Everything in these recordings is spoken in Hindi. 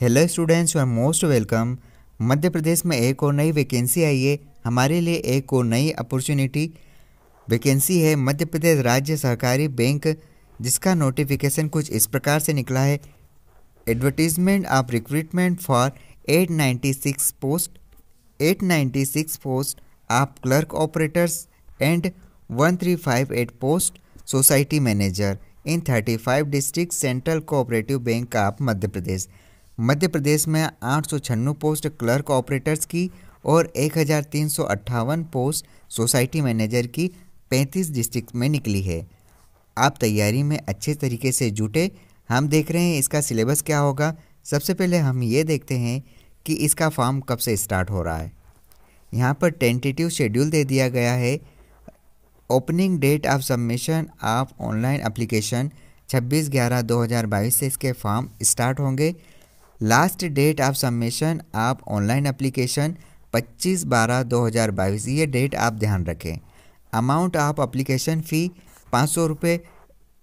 Hello students you are most welcome Madhya Pradesh में एक और नई वैकेंसी आई है हमारे लिए एक और नई अपॉर्चुनिटी वैकेंसी है मध्य प्रदेश राज्य सहकारी बैंक जिसका नोटिफिकेशन कुछ इस प्रकार से निकला है advertisement of recruitment for 896 post 896 post आप clerk operators and 1358 post society manager in 35 district central cooperative bank of Madhya Pradesh Madhya Pradesh में आठ पोस्ट क्लर्क ऑपरेटर्स की और एक पोस्ट सोसाइटी मैनेजर की 35 डिस्ट्रिक्ट में निकली है आप तैयारी में अच्छे तरीके से जुटे हम देख रहे हैं इसका सिलेबस क्या होगा सबसे पहले हम ये देखते हैं कि इसका फॉर्म कब से स्टार्ट हो रहा है यहाँ पर टेंटेटिव शेड्यूल दे दिया गया है opening date of submission of online application छब्बीस ग्यारह दो से इसके फॉर्म स्टार्ट होंगे लास्ट डेट ऑफ सबमिशन आप ऑनलाइन एप्लीकेशन 25 बारह 2022 ये डेट आप ध्यान रखें अमाउंट ऑफ अप्लीकेशन फ़ी पाँच सौ रुपये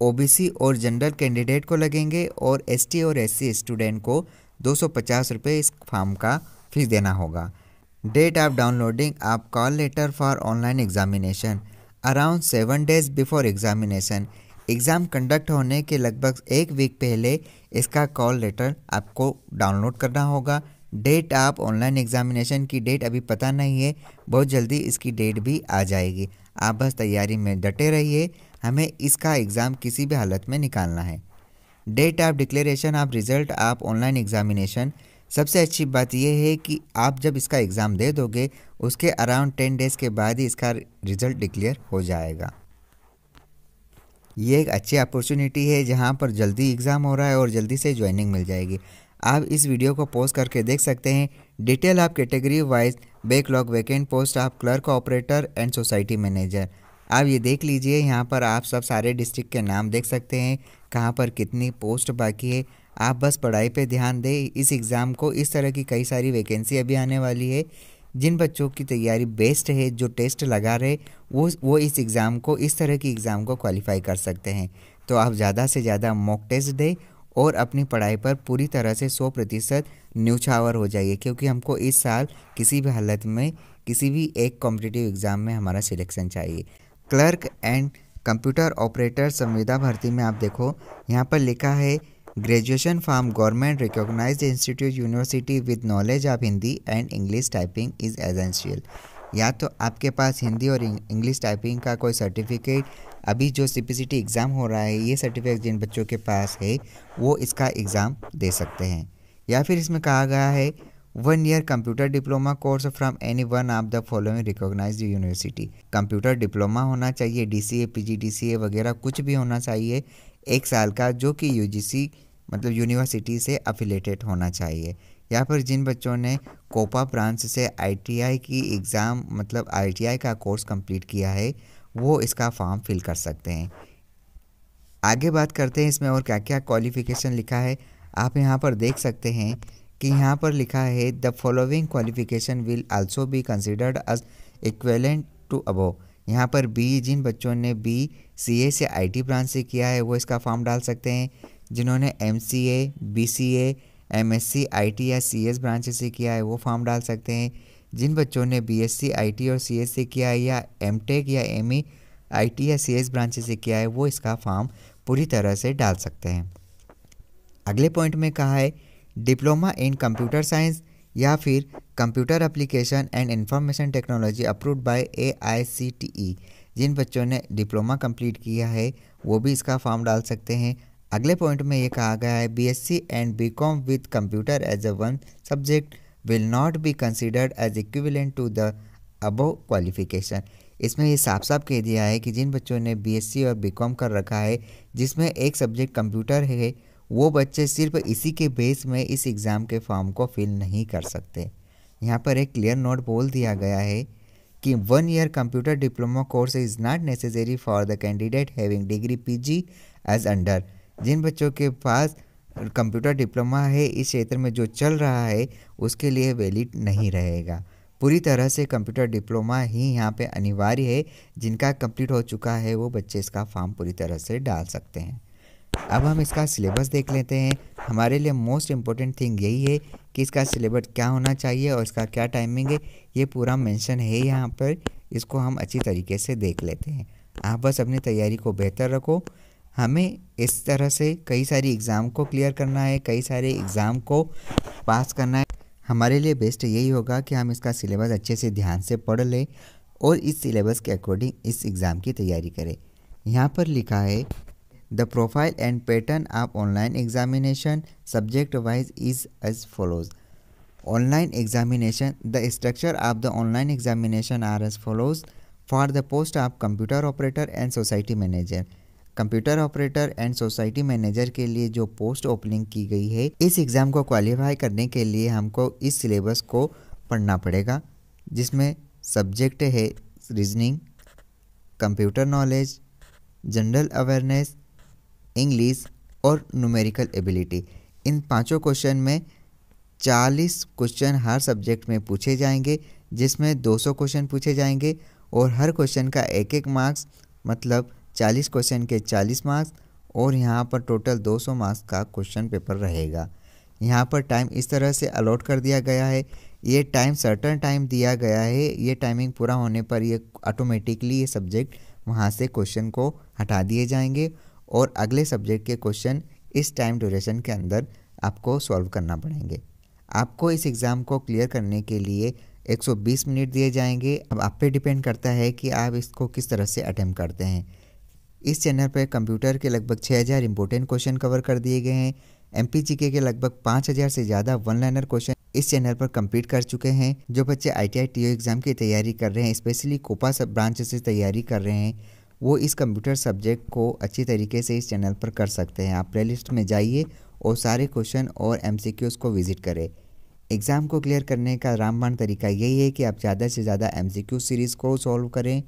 ओ और जनरल कैंडिडेट को लगेंगे और एस और एस स्टूडेंट को दो सौ पचास रुपये इस फॉर्म का फीस देना होगा डेट ऑफ डाउनलोडिंग आप call letter for online examination around seven days before examination exam conduct होने के लगभग एक वीक पहले इसका कॉल लेटर आपको डाउनलोड करना होगा डेट आप ऑनलाइन एग्जामिनेशन की डेट अभी पता नहीं है बहुत जल्दी इसकी डेट भी आ जाएगी आप बस तैयारी में डटे रहिए हमें इसका एग्ज़ाम किसी भी हालत में निकालना है date of declaration of result आप ऑनलाइन एग्जामिनेशन सबसे अच्छी बात यह है कि आप जब इसका एग्ज़ाम दे दोगे उसके अराउंड टेन डेज़ के बाद ही इसका रिज़ल्ट डिक्लेयर हो जाएगा ये एक अच्छी अपॉर्चुनिटी है जहाँ पर जल्दी एग्ज़ाम हो रहा है और जल्दी से ज्वाइनिंग मिल जाएगी आप इस वीडियो को पोस्ट करके देख सकते हैं डिटेल आप category wise backlog vacant post आप clerk operator and society manager आप ये देख लीजिए यहाँ पर आप सब सारे डिस्ट्रिक्ट के नाम देख सकते हैं कहाँ पर कितनी पोस्ट बाकी है आप बस पढ़ाई पे ध्यान दें इस एग्ज़ाम को इस तरह की कई सारी वैकेंसी अभी आने वाली है जिन बच्चों की तैयारी बेस्ट है जो टेस्ट लगा रहे वो वो इस एग्ज़ाम को इस तरह की एग्ज़ाम को क्वालिफाई कर सकते हैं तो आप ज़्यादा से ज़्यादा मॉक टेस्ट दें और अपनी पढ़ाई पर पूरी तरह से सौ प्रतिशत न्यूछावर हो जाइए क्योंकि हमको इस साल किसी भी हालत में किसी भी एक कॉम्पिटिटिव एग्ज़ाम में हमारा सिलेक्शन चाहिए क्लर्क एंड कंप्यूटर ऑपरेटर संविदा भर्ती में आप देखो यहाँ पर लिखा है graduation from government recognise institute university with knowledge of Hindi and English typing is essential या तो आपके पास हिंदी और इंग्लिश टाइपिंग का कोई सर्टिफिकेट अभी जो सी पी एग्ज़ाम हो रहा है ये सर्टिफिकेट जिन बच्चों के पास है वो इसका एग्ज़ाम दे सकते हैं या फिर इसमें कहा गया है one year computer diploma course from any one of the following recognise university computer diploma होना चाहिए D C A P G D C A वगैरह कुछ भी होना चाहिए एक साल का जो कि यू मतलब यूनिवर्सिटी से अफिलेटेड होना चाहिए यहाँ पर जिन बच्चों ने कोपा ब्रांच से आई की एग्ज़ाम मतलब आई का कोर्स कंप्लीट किया है वो इसका फॉर्म फिल कर सकते हैं आगे बात करते हैं इसमें और क्या क्या क्वालिफ़िकेशन लिखा है आप यहाँ पर देख सकते हैं कि यहाँ पर लिखा है the following qualification will also be considered as equivalent to above यहाँ पर बी जिन बच्चों ने बी सी ए से आई टी ब्रांच से किया है वो इसका फॉर्म डाल सकते हैं जिन्होंने M C A B C A M S C I T या सी एस ब्रांच से किया है वो फॉर्म डाल सकते हैं जिन बच्चों ने B S C I T और सी एस से किया है या एम टेक या एम ई आई टी या सी एस ब्रांच से किया है वो इसका फॉर्म पूरी तरह से डाल सकते हैं अगले पॉइंट में कहा है डिप्लोमा इन कंप्यूटर साइंस या फिर computer application and information technology approved by A e। जिन बच्चों ने डिप्लोमा कंप्लीट किया है वो भी इसका फॉर्म डाल सकते हैं अगले पॉइंट में ये कहा गया है BSc and BCom with computer as a one subject will not be considered as equivalent to the above qualification इसमें ये साफ साफ कह दिया है कि जिन बच्चों ने बीएससी और बीकॉम कर रखा है जिसमें एक सब्जेक्ट कंप्यूटर है वो बच्चे सिर्फ इसी के बेस में इस एग्ज़ाम के फॉर्म को फिल नहीं कर सकते यहाँ पर एक क्लियर नोट बोल दिया गया है कि one year computer diploma course is not necessary for the candidate having degree PG as under जिन बच्चों के पास कंप्यूटर डिप्लोमा है इस क्षेत्र में जो चल रहा है उसके लिए वैलिड नहीं रहेगा पूरी तरह से कंप्यूटर डिप्लोमा ही यहाँ पे अनिवार्य है जिनका कंप्लीट हो चुका है वो बच्चे इसका फॉर्म पूरी तरह से डाल सकते हैं अब हम इसका सिलेबस देख लेते हैं हमारे लिए मोस्ट इम्पोर्टेंट थिंग यही है कि इसका सिलेबस क्या होना चाहिए और इसका क्या टाइमिंग है ये पूरा मेंशन है यहाँ पर इसको हम अच्छी तरीके से देख लेते हैं आप बस अपनी तैयारी को बेहतर रखो हमें इस तरह से कई सारी एग्ज़ाम को क्लियर करना है कई सारे एग्ज़ाम को पास करना है हमारे लिए बेस्ट यही होगा कि हम इसका सिलेबस अच्छे से ध्यान से पढ़ लें और इस सिलेबस के अकॉर्डिंग इस एग्ज़ाम की तैयारी करें यहाँ पर लिखा है the profile and pattern of online examination subject wise is as follows online examination the structure of the online examination are as follows for the post of computer operator and society manager computer operator and society manager के लिए जो पोस्ट ओपनिंग की गई है इस एग्ज़ाम को क्वालिफाई करने के लिए हमको इस सिलेबस को पढ़ना पड़ेगा जिसमें सब्जेक्ट है reasoning computer knowledge general awareness English और न्यूमेरिकल एबिलिटी इन पांचों क्वेश्चन में 40 क्वेश्चन हर सब्जेक्ट में पूछे जाएंगे जिसमें 200 क्वेश्चन पूछे जाएंगे और हर क्वेश्चन का एक एक मार्क्स मतलब 40 क्वेश्चन के 40 मार्क्स और यहाँ पर टोटल 200 मार्क्स का क्वेश्चन पेपर रहेगा यहाँ पर टाइम इस तरह से अलॉट कर दिया गया है ये टाइम सर्टन टाइम दिया गया है ये टाइमिंग पूरा होने पर ये ऑटोमेटिकली ये सब्जेक्ट वहाँ से क्वेश्चन को हटा दिए जाएंगे और अगले सब्जेक्ट के क्वेश्चन इस टाइम ड्यूरेशन के अंदर आपको सॉल्व करना पड़ेंगे आपको इस एग्ज़ाम को क्लियर करने के लिए 120 मिनट दिए जाएंगे अब आप पे डिपेंड करता है कि आप इसको किस तरह से अटैम्प्ट करते हैं इस चैनल पर कंप्यूटर के लगभग 6000 इंपॉर्टेंट क्वेश्चन कवर कर दिए गए हैं एम के लगभग 5000 से ज़्यादा वन लाइनर क्वेश्चन इस चैनल पर कंप्लीट कर चुके हैं जो बच्चे आई टी एग्ज़ाम की तैयारी कर रहे हैं स्पेशली कोपा सब ब्रांच से तैयारी कर रहे हैं वो इस कंप्यूटर सब्जेक्ट को अच्छी तरीके से इस चैनल पर कर सकते हैं आप प्ले लिस्ट में जाइए और सारे क्वेश्चन और एम को विज़िट करें एग्ज़ाम को क्लियर करने का रामबाण तरीका यही है कि आप ज़्यादा से ज़्यादा एम सीरीज़ को सॉल्व करें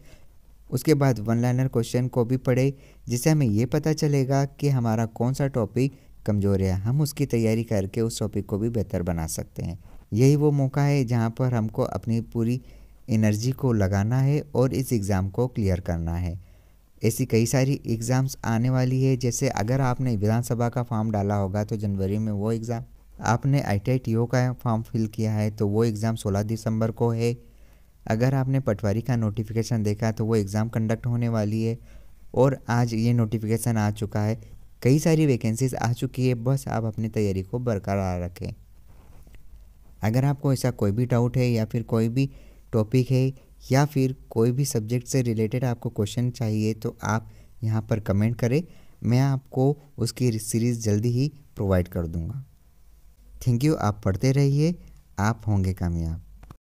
उसके बाद वन लाइनर क्वेश्चन को भी पढ़ें जिससे हमें ये पता चलेगा कि हमारा कौन सा टॉपिक कमज़ोर है हम उसकी तैयारी करके उस टॉपिक को भी बेहतर बना सकते हैं यही वो मौका है जहाँ पर हमको अपनी पूरी एनर्जी को लगाना है और इस एग्ज़ाम को क्लियर करना है ऐसी कई सारी एग्ज़ाम्स आने वाली है जैसे अगर आपने विधानसभा का फॉर्म डाला होगा तो जनवरी में वो एग्ज़ाम आपने आई टी का फॉर्म फिल किया है तो वो एग्ज़ाम 16 दिसंबर को है अगर आपने पटवारी का नोटिफिकेशन देखा तो वो एग्ज़ाम कंडक्ट होने वाली है और आज ये नोटिफिकेशन आ चुका है कई सारी वैकेंसीज आ चुकी है बस आप अपनी तैयारी को बरकरार रखें अगर आपको ऐसा कोई भी डाउट है या फिर कोई भी टॉपिक है या फिर कोई भी सब्जेक्ट से रिलेटेड आपको क्वेश्चन चाहिए तो आप यहाँ पर कमेंट करें मैं आपको उसकी सीरीज़ जल्दी ही प्रोवाइड कर दूँगा थैंक यू आप पढ़ते रहिए आप होंगे कामयाब